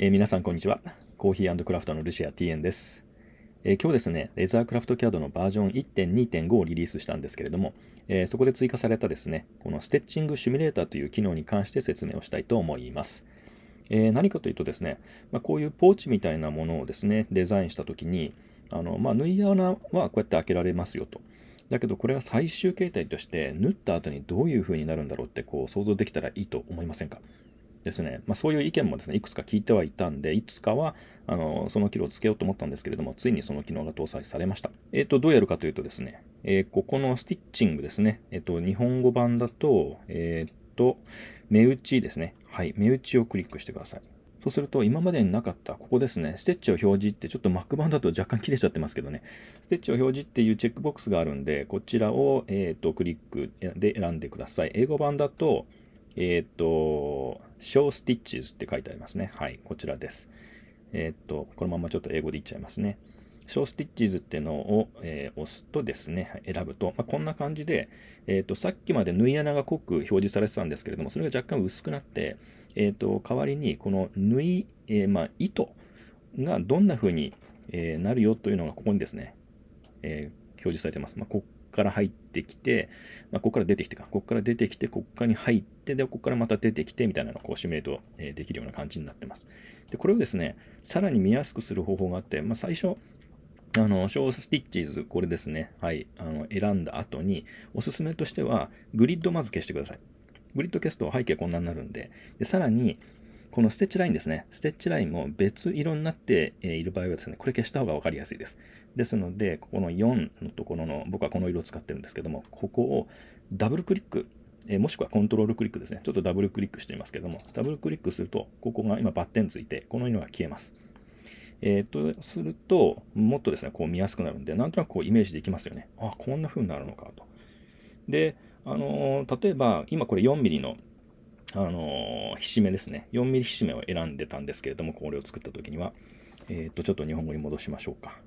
えー、皆さん、こんにちは。コーヒークラフトのルシア TN です、えー、今日ですね、レザークラフト CAD のバージョン1.2.5をリリースしたんですけれども、えー、そこで追加されたですね、このステッチングシミュレーターという機能に関して説明をしたいと思います。え何かというとですね、まあ、こういうポーチみたいなものをですね、デザインしたときに、あのまあ、縫い穴はこうやって開けられますよと。だけどこれは最終形態として縫った後にどういう風になるんだろうってこう想像できたらいいと思いませんかですね、まあ、そういう意見もですね、いくつか聞いてはいたんで、いつかは、あの、その機能をつけようと思ったんですけれども、ついにその機能が搭載されました。えっ、ー、と、どうやるかというとですね、えー、ここのスティッチングですね、えっ、ー、と、日本語版だと、えっ、と、目打ちですね。はい、目打ちをクリックしてください。そうすると、今までになかった、ここですね、ステッチを表示って、ちょっと Mac 版だと若干切れちゃってますけどね、ステッチを表示っていうチェックボックスがあるんで、こちらを、えーとクリックで選んでください。英語版だと、えっ、ー、と、show s t i t って書いてありますね。はい、こちらです。えっ、ー、と、このままちょっと英語で言っちゃいますね。ショースティッチズっていうのを、えー、押すとですね、選ぶと、まあ、こんな感じで、えっ、と、さっきまで縫い穴が濃く表示されてたんですけれども、それが若干薄くなって、えっ、と、代わりに、この縫い、えまあ、糸がどんな風に、えなるよというのがここにですね、え表示されてます。まあ、ここから入ってきて、まあ、ここから出てきてか、ここから出てきて、ここからに入って、て、で、ここからまた出てきてみたいなのをこうシミュレート、えできるような感じになってます。で、これをですね、さらに見やすくする方法があって、まあ、最初、あの、小スティッチーズ、これですね。はい。あの、選んだ後に、おすすめとしては、グリッドまず消してください。グリッド消すと背景こんなになるんで、でさらに、このステッチラインですね。ステッチラインも別色になっている場合はですね、これ消した方が分かりやすいです。ですので、ここの4のところの、僕はこの色を使ってるんですけども、ここをダブルクリックえもしくはコントロールクリックですね。ちょっとダブルクリックしてみますけども、ダブルクリックすると、ここが今バッテンついて、この色が消えます。えー、と、すると、もっとですね、こう見やすくなるんで、なんとなくこうイメージできますよね。あ、こんな風になるのかと。で、あのー、例えば、今これ 4mm の、あのー、ひしめですね。4mm ひしめを選んでたんですけれども、これを作った時には、えっ、と、ちょっと日本語に戻しましょうか。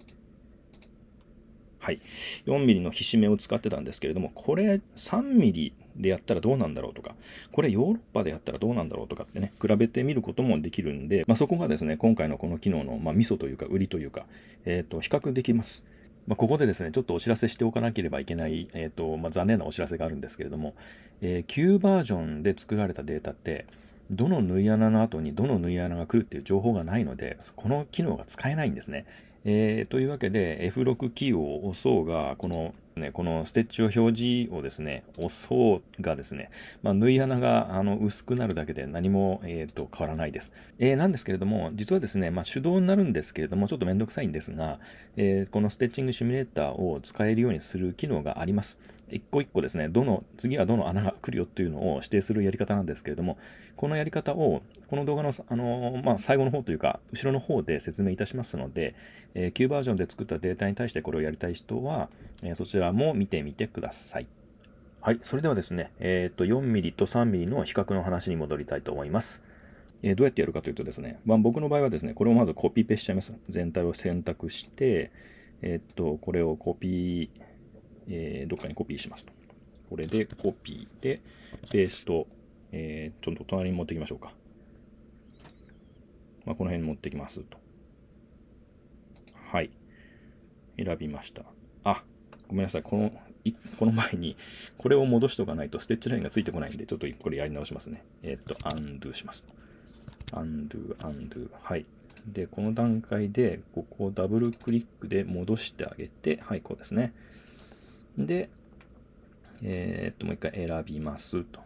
はい、4mm のひしめを使ってたんですけれども、これ 3mm でやったらどうなんだろうとか、これヨーロッパでやったらどうなんだろうとかってね、比べてみることもできるんで、まあ、そこがですね、今回のこの機能の、まあ、ミというか、売りというか、えっ、ー、と、比較できます。まあ、ここでですね、ちょっとお知らせしておかなければいけない、えーとまあ、残念なお知らせがあるんですけれども、えー、旧バージョンで作られたデータって、どの縫い穴の後にどの縫い穴が来るっていう情報がないので、この機能が使えないんですね。えー、というわけで F6 キーを押そうが、この、ね、このステッチを表示をですね、押そうがですね、まあ、縫い穴があの薄くなるだけで何も、えーと、変わらないです。えー、なんですけれども、実はですね、まあ、手動になるんですけれども、ちょっとめんどくさいんですが、えー、このステッチングシミュレーターを使えるようにする機能があります。一個一個ですね、どの、次はどの穴が来るよっていうのを指定するやり方なんですけれども、このやり方を、この動画の、あの、まあ、最後の方というか、後ろの方で説明いたしますので、えー、旧バージョンで作ったデータに対してこれをやりたい人は、えー、そちらも見てみてください。はい、それではですね、えっ、と、4mm と 3mm の比較の話に戻りたいと思います。えどうやってやるかというとですね、まあ、僕の場合はですね、これをまずコピペしちゃいます。全体を選択して、えっと、これをコピー、えー、どっかにコピーしますと。これでコピーで、ペースト、えー、ちょっと隣に持ってきましょうか。まあ、この辺に持ってきますと。はい。選びました。あ、ごめんなさい。この、この前に、これを戻しとかないとステッチラインがついてこないんで、ちょっとこれやり直しますね。えっ、ー、と、アンドゥします。アンドゥ、アンドゥ。はい。で、この段階で、ここをダブルクリックで戻してあげて、はい、こうですね。で、えー、っと、もう一回選びますと。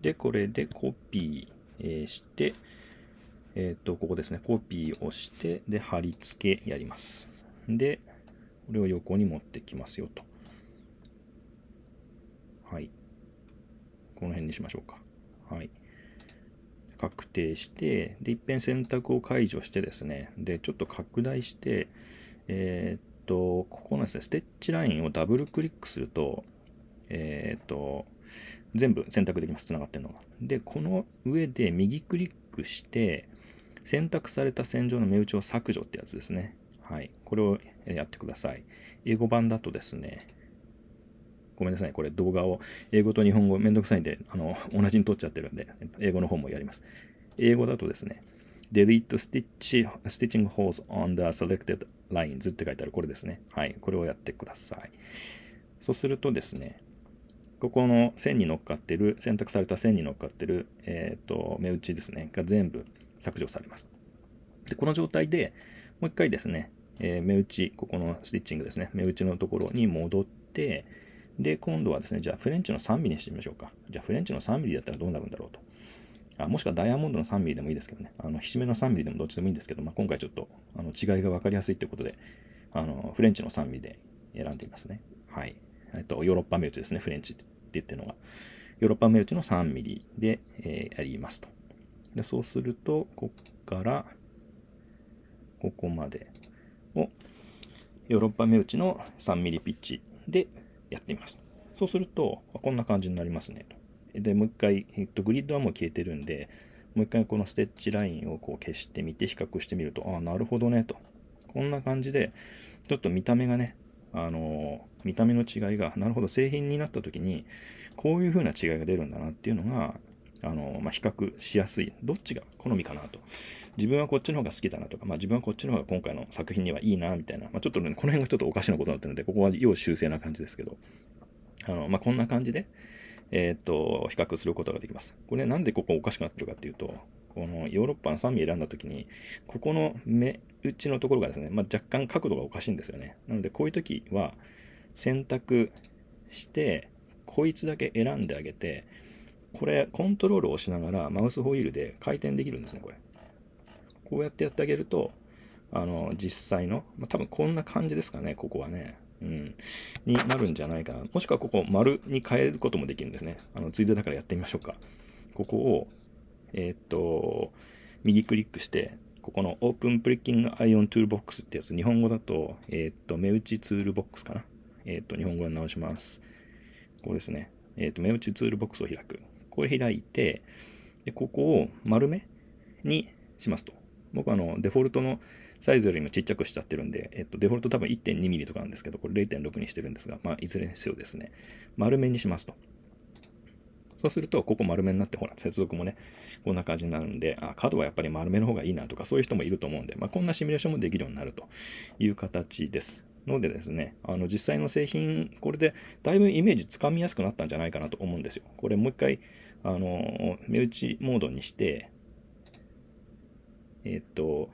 で、これでコピーして、えー、っと、ここですね、コピーをして、で、貼り付けやります。で、これを横に持ってきますよと。はい。この辺にしましょうか。はい。確定して、で、いっぺん選択を解除してですね、で、ちょっと拡大して、えー、と、ここのですね、ステッチラインをダブルクリックすると、えっ、ー、と、全部選択できます、つながってるのが。で、この上で右クリックして、選択された線上の目打ちを削除ってやつですね。はい。これをやってください。英語版だとですね、ごめんなさい。これ動画を英語と日本語めんどくさいんで、あの、同じに撮っちゃってるんで、英語の方もやります。英語だとですね、delete stitch, stitching holes on the selected ラインズって書いてあるこれですね。はい。これをやってください。そうするとですね、ここの線に乗っかってる、選択された線に乗っかってる、えっ、ー、と、目打ちですね、が全部削除されます。で、この状態でもう一回ですね、えー、目打ち、ここのスティッチングですね、目打ちのところに戻って、で、今度はですね、じゃあフレンチの 3mm にしてみましょうか。じゃあフレンチの 3mm だったらどうなるんだろうと。あもしくはダイヤモンドの 3mm でもいいですけどね、あの、ひしめの 3mm でもどっちでもいいんですけど、まあ、今回ちょっとあの違いが分かりやすいということで、あの、フレンチの 3mm で選んでいますね。はい。えっと、ヨーロッパ目打ちですね、フレンチって言ってるのが。ヨーロッパ目打ちの 3mm で、えー、やりますと。で、そうすると、こっから、ここまでを、ヨーロッパ目打ちの 3mm ピッチでやってみます。そうすると、こんな感じになりますね。とで、もう一回、えっと、グリッドはもう消えてるんで、もう一回このステッチラインをこう消してみて、比較してみると、ああ、なるほどね、と。こんな感じで、ちょっと見た目がね、あの見た目の違いが、なるほど、製品になった時に、こういう風な違いが出るんだなっていうのが、あのまあ、比較しやすい。どっちが好みかなと。自分はこっちの方が好きだなとか、まあ、自分はこっちの方が今回の作品にはいいな、みたいな。まあ、ちょっとね、この辺がちょっとおかしなことになってるので、ここは要修正な感じですけど、あの、まあ、こんな感じで、えっと、比較することができます。これなんでここおかしくなってるかっていうと、このヨーロッパの3ミリ選んだ時に、ここの目打ちのところがですね、まあ、若干角度がおかしいんですよね。なので、こういう時は選択して、こいつだけ選んであげて、これ、コントロールを押しながら、マウスホイールで回転できるんですね、これ。こうやってやってあげると、あの、実際の、まあ、多分こんな感じですかね、ここはね。うん、になるんじゃないかな。もしくはここ、丸に変えることもできるんですね。あの、ついでだからやってみましょうか。ここを、えー、っと、右クリックして、ここのオープンプ r ッキングアイ i ン n t ールボックスってやつ、日本語だと、えー、っと、目打ちツールボックスかな。えー、っと、日本語に直します。ここですね。えっと、目打ちツールボックスを開く。これ開いて、で、ここを丸めにしますと。僕あの、デフォルトのサイズよりもちっちゃくしちゃってるんで、えっと、デフォルト多分 1.2mm とかなんですけど、これ0.6にしてるんですが、まあ、いずれにせよですね、丸めにしますと。そうすると、ここ丸めになって、ほら、接続もね、こんな感じになるんで、あ、角はやっぱり丸めの方がいいなとか、そういう人もいると思うんで、まあ、こんなシミュレーションもできるようになるという形です。のでですね、あの実際の製品、これでだいぶイメージつかみやすくなったんじゃないかなと思うんですよ。これもう一回、あの、目打ちモードにして、えっと、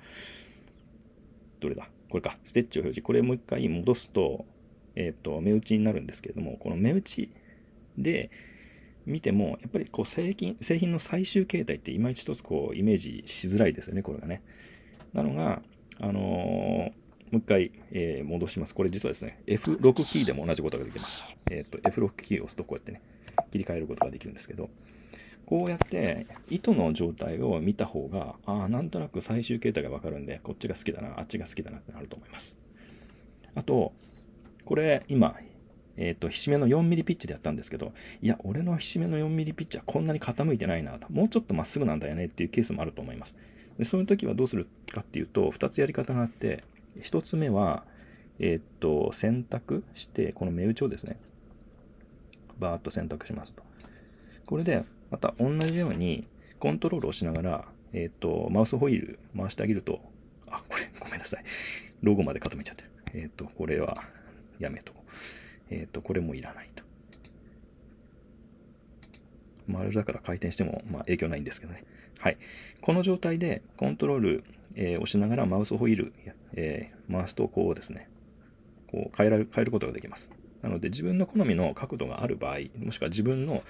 どれだこれか。ステッチを表示。これもう一回戻すと、えっ、ー、と、目打ちになるんですけれども、この目打ちで見ても、やっぱりこう製品、製品の最終形態っていまいち一つこう、イメージしづらいですよね、これがね。なのが、あのー、もう一回、えー、戻します。これ実はですね、F6 キーでも同じことができます。えっ、と、F6 キーを押すとこうやってね、切り替えることができるんですけど、こうやって糸の状態を見た方が、ああ、なんとなく最終形態がわかるんで、こっちが好きだな、あっちが好きだなってなると思います。あと、これ今、えっ、ー、と、ひしめの 4mm ピッチでやったんですけど、いや、俺のひしめの 4mm ピッチはこんなに傾いてないなと、もうちょっとまっすぐなんだよねっていうケースもあると思います。でそういう時はどうするかっていうと、2つやり方があって、1つ目は、えっ、ー、と、選択して、この目打ちをですね、バーッと選択しますと。これで、また同じようにコントロールをしながら、えっ、ー、と、マウスホイール回してあげると、あ、これ、ごめんなさい。ロゴまで固めちゃってる。えっ、ー、と、これはやめとこう。えっ、ー、と、これもいらないと。丸だから回転しても、まあ、影響ないんですけどね。はい。この状態でコントロール、えー、押しながらマウスホイール、えー、回すとこうですね、こう変えられ変えることができます。なので自分の好みの角度がある場合、もしくは自分の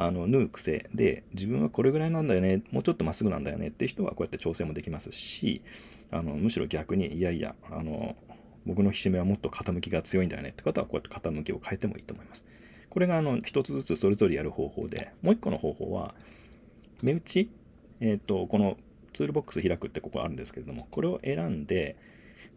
あの縫う癖で自分はこれぐらいなんだよねもうちょっとまっすぐなんだよねって人はこうやって調整もできますしあのむしろ逆にいやいやあの僕のひしめはもっと傾きが強いんだよねって方はこうやって傾きを変えてもいいと思います。これがあの一つずつそれぞれやる方法でもう一個の方法は目打ち、えーと、このツールボックス開くってここあるんですけれどもこれを選んで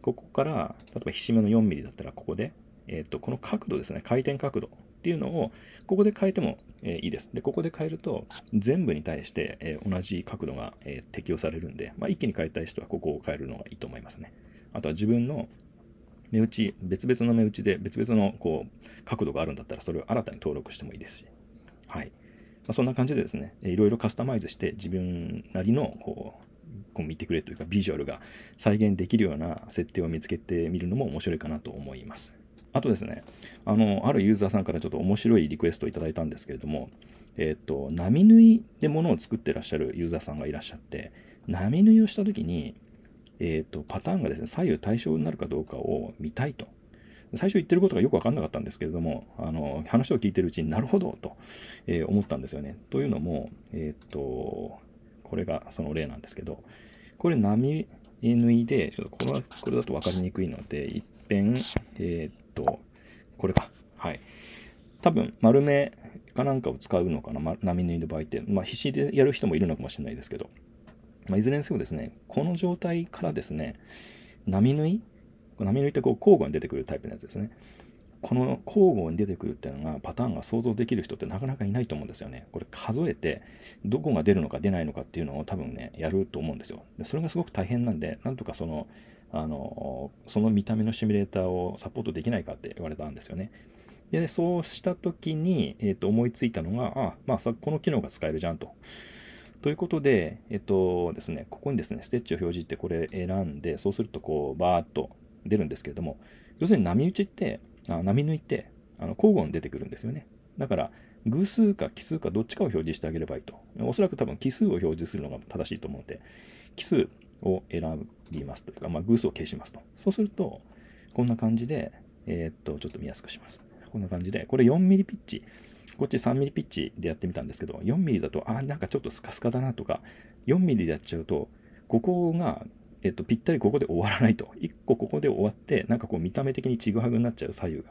ここから例えばひしめの 4mm だったらここで、えーとこの角度ですね回転角度っていうのをここで変えてもえいいです。で、ここで変えると、全部に対して、え同じ角度が、え適用されるんで、まあ、一気に変えたい人はここを変えるのがいいと思いますね。あとは自分の目打ち、別々の目打ちで別々のこう角度があるんだったら、それを新たに登録してもいいですし。はい。まあ、そんな感じでですね、いろいろカスタマイズして自分なりのこうこう見てくれというかビジュアルが再現できるような設定を見つけてみるのも面白いかなと思います。あとですね、あの、あるユーザーさんからちょっと面白いリクエストをいただいたんですけれども、えっ、と、波縫いでものを作ってらっしゃるユーザーさんがいらっしゃって、波縫いをした時に、えっ、と、パターンがですね、左右対称になるかどうかを見たいと。最初言ってることがよくわかんなかったんですけれども、あの、話を聞いてるうちになるほどと、えー、思ったんですよね。というのも、えっ、ー、と、これがその例なんですけど、これ波縫いで、ちょっとこれは、これだとわかりにくいので、一遍、えっ、ー、と、これか。はい。多分、丸めかなんかを使うのかな、ま、波縫いの場合って。まあ、必死でやる人もいるのかもしれないですけど。まあ、いずれにせよですね、この状態からですね、波縫い波縫いってこう交互に出てくるタイプのやつですね。この交互に出てくるっていうのがパターンが想像できる人ってなかなかいないと思うんですよね。これ数えてどこが出るのか出ないのかっていうのを多分ねやると思うんですよ。でそれがすごく大変なんでなんとかそのあの、その見た目のシミュレーターをサポートできないかって言われたんですよね。で、そうした時に、えっ、ー、と、思いついたのが、あ、まあ、この機能が使えるじゃんと。ということで、えっとですね、ここにですね、ステッチを表示ってこれ選んで、そうするとこう、バーっと出るんですけれども、要するに波打ちって、あ波抜いて、あの交互に出てくるんですよね。だから、偶数か奇数かどっちかを表示してあげればいいと。おそらく多分奇数を表示するのが正しいと思うので、奇数を選ぶりますというか、まあ、偶数を消しますと。そうすると、こんな感じで、えー、っと、ちょっと見やすくします。こんな感じで、これ4 m m ピッチ、こっち3 m m ピッチでやってみたんですけど、4 m m だと、あ、なんかちょっとスカスカだなとか、4 m m でやっちゃうと、ここが、えっと、ぴったりここで終わらないと。1個ここで終わって、なんかこう見た目的にちぐはぐになっちゃう左右が。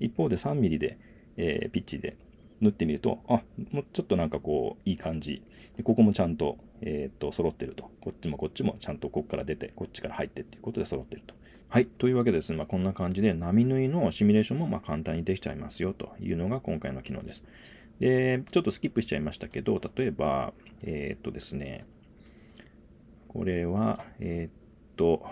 一方で3 m m で、えー、ピッチで縫ってみると、あ、もうちょっとなんかこう、いい感じ。でここもちゃんとえっ、と、揃ってると。こっちもこっちもちゃんとこっから出て、こっちから入ってっていうことで揃ってると。はい。というわけでですね、まあ、こんな感じで波縫いのシミュレーションもま簡単にできちゃいますよというのが今回の機能です。で、ちょっとスキップしちゃいましたけど、例えば、えー、っとですね、これは、えー、っと、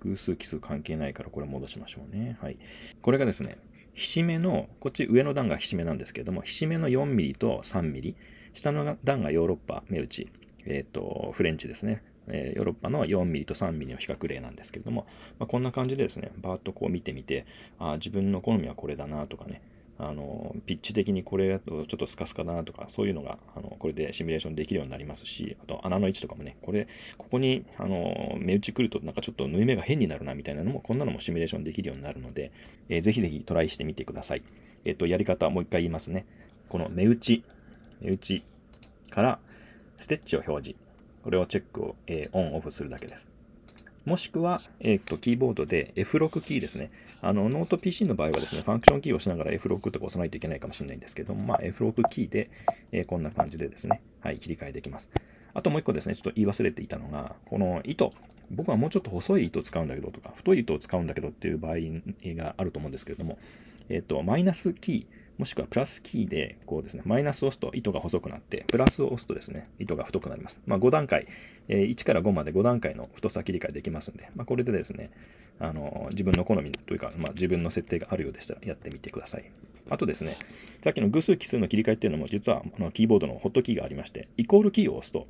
偶数奇数関係ないからこれ戻しましょうね。はい。これがですね、ひしめの、こっち上の段がひしめなんですけれども、ひしめの 4mm と 3mm、下の段がヨーロッパ目打ち、えっ、ー、と、フレンチですね。えヨーロッパの 4mm と 3mm の比較例なんですけれども、まあ、こんな感じでですね、バーッとこう見てみて、あ自分の好みはこれだなとかね、あのピッチ的にこれだとちょっとスカスカだなとか、そういうのがあのこれでシミュレーションできるようになりますし、あと穴の位置とかもね、これ、ここにあの目打ち来るとなんかちょっと縫い目が変になるなみたいなのも、こんなのもシミュレーションできるようになるので、えー、ぜひぜひトライしてみてください。えっ、ー、と、やり方もう一回言いますね。この目打ち、目打ちからステッチを表示。これをチェックを、えー、オン、オフするだけです。もしくは、えー、っと、キーボードで F6 キーですね。あの、ノート PC の場合はですね、ファンクションキーを押しながら F6 とか押さないといけないかもしれないんですけども、まあ、F6 キーで、えー、こんな感じでですね、はい、切り替えできます。あともう一個ですね、ちょっと言い忘れていたのが、この糸。僕はもうちょっと細い糸を使うんだけどとか、太い糸を使うんだけどっていう場合があると思うんですけれども、えっ、と、マイナスキー、もしくはプラスキーで、こうですね、マイナスを押すと糸が細くなって、プラスを押すとですね、糸が太くなります。まあ、5段階、え1から5まで5段階の太さ切り替えできますんで、まあ、これでですね、あの自分の好みというか、まあ、自分の設定があるようでしたらやってみてください。あとですね、さっきの偶数奇数の切り替えっていうのも、実はこのキーボードのホットキーがありまして、イコールキーを押すと、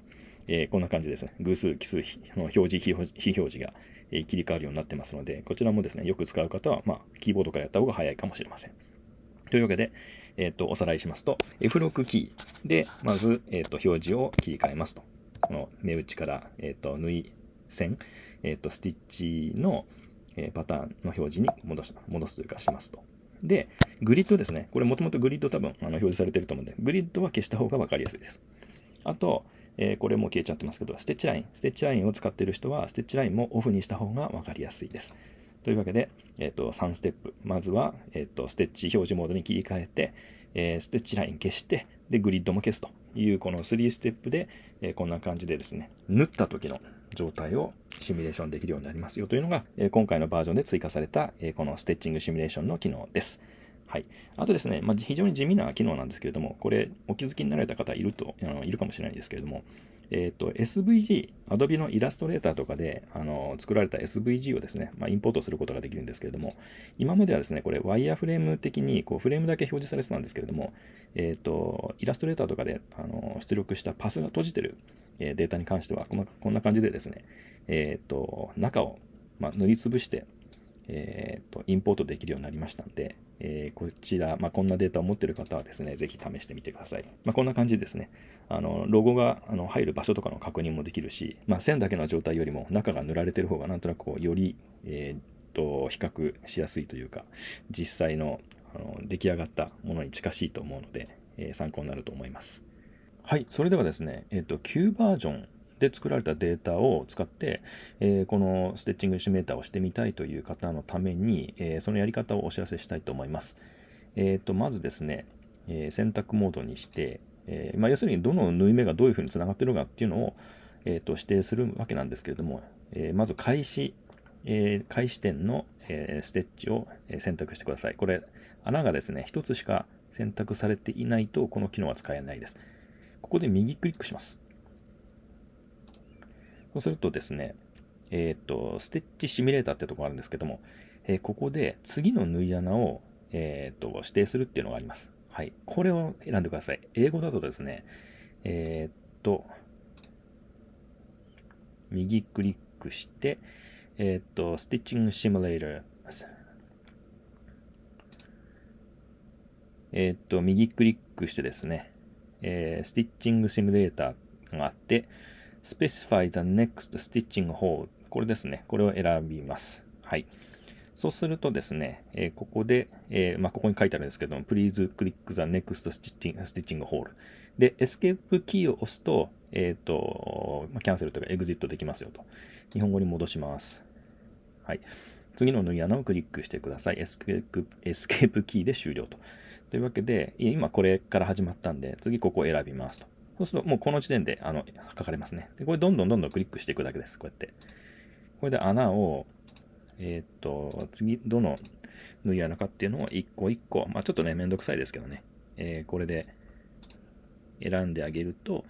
えー、こんな感じですね、偶数奇数の表示、非表示が、え切り替わるようになってますので、こちらもですね、よく使う方は、まあ、キーボードからやった方が早いかもしれません。というわけで、えっ、ー、と、おさらいしますと、F6 キーで、まず、えっ、ー、と、表示を切り替えますと。この目打ちから、えっ、ー、と、縫い線、えっ、と、スティッチの、えパターンの表示に戻す、戻すというかしますと。で、グリッドですね。これもともとグリッド多分あの表示されてると思うんで、グリッドは消した方が分かりやすいです。あと、えー、これも消えちゃってますけど、ステッチライン。ステッチラインを使ってる人は、ステッチラインもオフにした方が分かりやすいです。というわけで、えっ、ー、と、3ステップ。まずは、えっ、ー、と、ステッチ表示モードに切り替えて、えー、ステッチライン消して、で、グリッドも消すという、この3ステップで、えこんな感じでですね、縫った時の状態をシミュレーションできるようになりますよというのが、え今回のバージョンで追加された、えこのステッチングシミュレーションの機能です。はい。あとですね、まあ、非常に地味な機能なんですけれども、これ、お気づきになられた方いると、あのいるかもしれないんですけれども、えっ、ー、と、SVG、Adobe のイラストレーターとかで、あの、作られた SVG をですね、まあ、インポートすることができるんですけれども、今まではですね、これ、ワイヤーフレーム的に、こう、フレームだけ表示されてたんですけれども、えっ、ー、と、イラストレーターとかで、あの、出力したパスが閉じてる、えデータに関してはこんな、こんな感じでですね、えっ、ー、と、中を、まあ、塗りつぶして、えーと、インポートできるようになりましたんで、えー、こちら、まあ、こんなデータを持ってる方はですね、ぜひ試してみてください。まあ、こんな感じですね。あのロゴがあの入る場所とかの確認もできるし、まあ、線だけの状態よりも中が塗られてる方がなんとなくこうより、えーと、比較しやすいというか、実際のあの出来上がったものに近しいと思うので、えー、参考になると思います。はい、それではですね、えっ、ー、と、旧バージョンで作られたデータを使って、えー、このステッチングシミュレーターをしてみたいという方のために、えー、そのやり方をお知らせしたいと思います。えっ、ー、と、まずですね、え選択モードにして、えまあ、要するにどの縫い目がどういうふうにつながってるかっていうのを、えー、と指定するわけなんですけれども、えまず開始、え開始点の、えステッチを選択してください。これ、穴がですね、1つしか選択されていないと、この機能は使えないです。ここで右クリックします。そうするとですね、えっ、ー、と、ステッチシミュレーターってとこがあるんですけども、えー、ここで次の縫い穴を、えっ、ー、と指定するっていうのがあります。はい。これを選んでください。英語だとですね、えっと、右クリックして、えっと、ステッチングシミュレーター。えっと、右クリックしてですね、えー、スティッチングシミュレーターがあって、specify the next stitching hole これですね。これを選びます。はい。そうするとですね、えー、ここで、えー、まあ、ここに書いてあるんですけども、please click the next stitching, h o l e で、エスケープキーを押すと、えっ、ー、と、キャンセルというかエグジットできますよと。日本語に戻します。はい。次の縫い穴をクリックしてください。エスケープエスケープキーで終了と。というわけで、今これから始まったんで、次ここを選びますと。そうするともうこの時点であの書かれますね。で、これどんどんどんどんクリックしていくだけです。こうやって。これで穴を、えー、っと、次、どの縫い穴かっていうのを一個一個、まあちょっとね、めんどくさいですけどね。えー、これで選んであげると、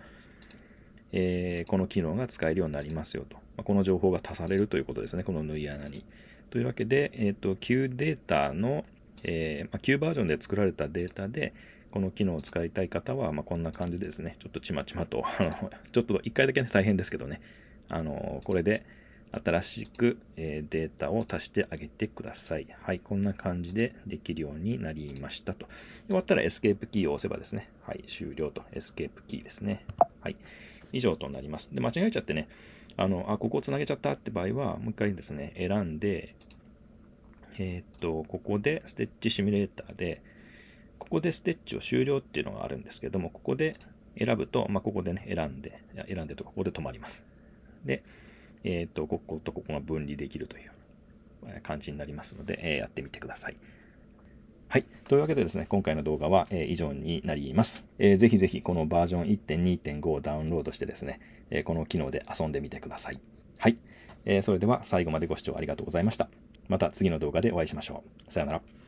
えー、この機能が使えるようになりますよと。まあ、この情報が足されるということですね。この縫い穴に。というわけで、えっ、と、Q データの、えーまあ、Q バージョンで作られたデータで、この機能を使いたい方は、まあ、こんな感じでですね、ちょっとちまちまと ちょっと1回だけね、大変ですけどね、あのこれで新しく、えデータを足してあげてください。はい、こんな感じでできるようになりましたと。終わったらエスケープキーを押せばですね、はい、終了と、エスケープキーですね。はい、以上となります。で、間違えちゃってね、あの、あ、ここをつなげちゃったって場合は、もう一回ですね、選んで、えー、っと、ここでステッチシミュレーターで、ここでステッチを終了っていうのがあるんですけども、ここで選ぶと、まあ、ここでね、選んで、選んでとか、ここで止まります。で、えっ、ー、と、こことここが分離できるという感じになりますので、えー、やってみてください。はい。というわけでですね、今回の動画は、え以上になります、えー。ぜひぜひこのバージョン1.2.5をダウンロードしてですね、えこの機能で遊んでみてください。はい。えー、それでは最後までご視聴ありがとうございました。また次の動画でお会いしましょう。さようなら。